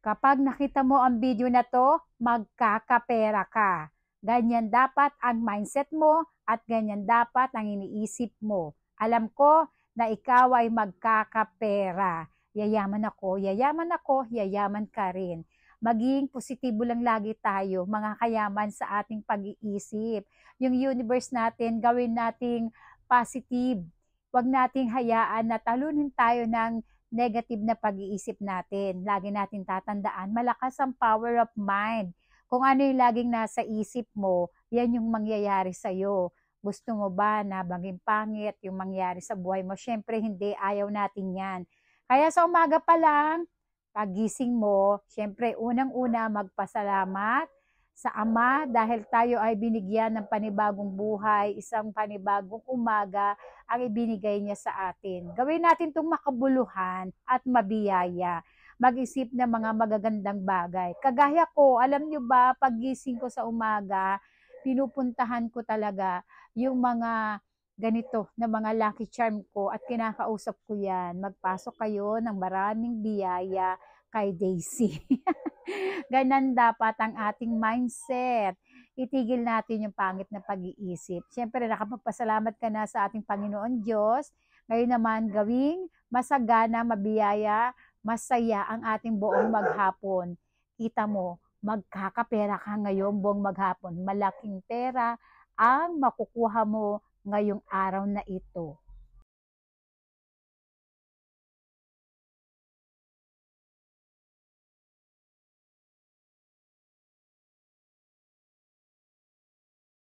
Kapag nakita mo ang video na to, magkakapera ka. Ganyan dapat ang mindset mo at ganyan dapat ang iniisip mo. Alam ko na ikaw ay magkakapera. Yayaman ako, yayaman ako, yayaman ka rin. Maging positibo lang lagi tayo, mga kayaman sa ating pag-iisip. Yung universe natin, gawin nating positive. Huwag nating hayaan na talunin tayo ng negative na pag-iisip natin. Lagi natin tatandaan, malakas ang power of mind. Kung ano yung laging nasa isip mo, yan yung mangyayari sa'yo. Gusto mo ba na maging pangit yung mangyari sa buhay mo? Siyempre hindi, ayaw natin yan. Kaya sa umaga pa lang, pagising mo, siyempre unang-una magpasalamat, sa Ama dahil tayo ay binigyan ng panibagong buhay, isang panibagong umaga ang ibinigay niya sa atin. Gawin natin itong makabuluhan at mabiyaya mag-isip ng mga magagandang bagay. Kagaya ko, alam nyo ba, pagising ko sa umaga, pinupuntahan ko talaga yung mga ganito na mga lucky charm ko at kinakausap ko yan. Magpasok kayo ng maraming biyaya kay Daisy. Ganan dapat ang ating mindset. Itigil natin yung pangit na pag-iisip. Siyempre, nakapagpasalamat ka na sa ating Panginoon Diyos. Ngayon naman, gawing masagana, mabiyaya, masaya ang ating buong maghapon. Kita mo, magkakapera ka ngayon buong maghapon. Malaking pera ang makukuha mo ngayong araw na ito.